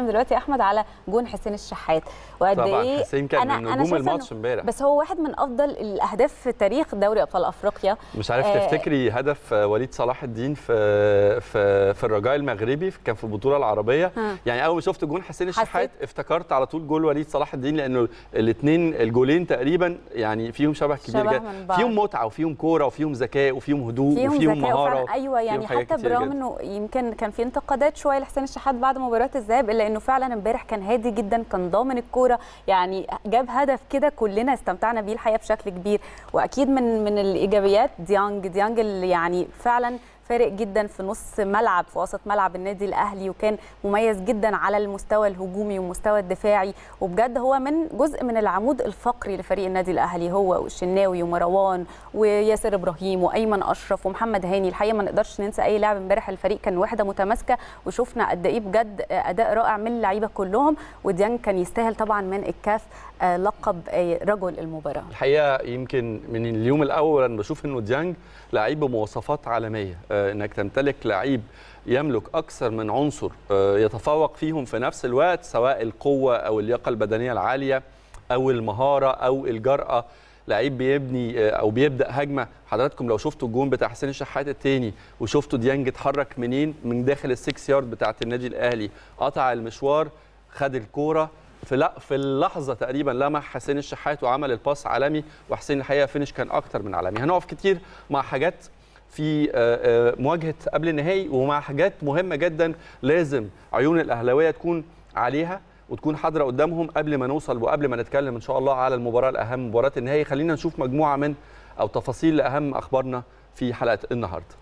بنتكلم دلوقتي يا احمد على جون حسين الشحات وقد ايه حسين كان أنا من نجوم الماتش امبارح بس هو واحد من افضل الاهداف في تاريخ دوري ابطال افريقيا مش عارف آه تفتكري هدف وليد صلاح الدين في في, في الرجاء المغربي كان في البطوله العربيه ها. يعني اول ما شفت جون حسين الشحات افتكرت على طول جول وليد صلاح الدين لانه الاثنين الجولين تقريبا يعني فيهم شبه كبير شبه جدا فيهم متعه وفيهم كوره وفيهم ذكاء وفيهم هدوء فيهم وفيهم مهاره ايوه يعني حتى برغم انه يمكن كان في انتقادات شويه لحسين الشحات بعد مباراه الذهاب الا لانه فعلا امبارح كان هادي جدا كان ضامن الكوره يعني جاب هدف كده كلنا استمتعنا بيه الحقيقه بشكل كبير واكيد من من الايجابيات ديانج ديانج اللي يعني فعلا فارق جدا في نص ملعب في وسط ملعب النادي الاهلي وكان مميز جدا على المستوى الهجومي والمستوى الدفاعي وبجد هو من جزء من العمود الفقري لفريق النادي الاهلي هو والشناوي ومروان وياسر ابراهيم وايمن اشرف ومحمد هاني الحقيقه ما نقدرش ننسى اي لاعب امبارح الفريق كان وحده متماسكه وشفنا قد ايه بجد اداء رائع من اللعيبه كلهم وديان كان يستاهل طبعا من الكاف آه، لقب آه، رجل المباراه الحقيقه يمكن من اليوم الاول انا بشوف انه ديانج لعيب بمواصفات عالميه آه، انك تمتلك لعيب يملك اكثر من عنصر آه، يتفوق فيهم في نفس الوقت سواء القوه او اللياقه البدنيه العاليه او المهاره او الجراه لعيب بيبني آه، او بيبدا هجمه حضراتكم لو شفتوا الجون بتاع حسين الشحات الثاني وشفتوا ديانج اتحرك منين من داخل السكس يارد بتاعه النادي الاهلي قطع المشوار خد الكوره في لا في اللحظه تقريبا لمح حسين الشحات وعمل الباس عالمي وحسين الحقيقه فينش كان اكتر من عالمي هنقف كتير مع حاجات في آه، آه، مواجهه قبل النهائي ومع حاجات مهمه جدا لازم عيون الاهلاويه تكون عليها وتكون حاضره قدامهم قبل ما نوصل وقبل ما نتكلم ان شاء الله على المباراه الاهم مباراه النهائي خلينا نشوف مجموعه من او تفاصيل اهم اخبارنا في حلقه النهارده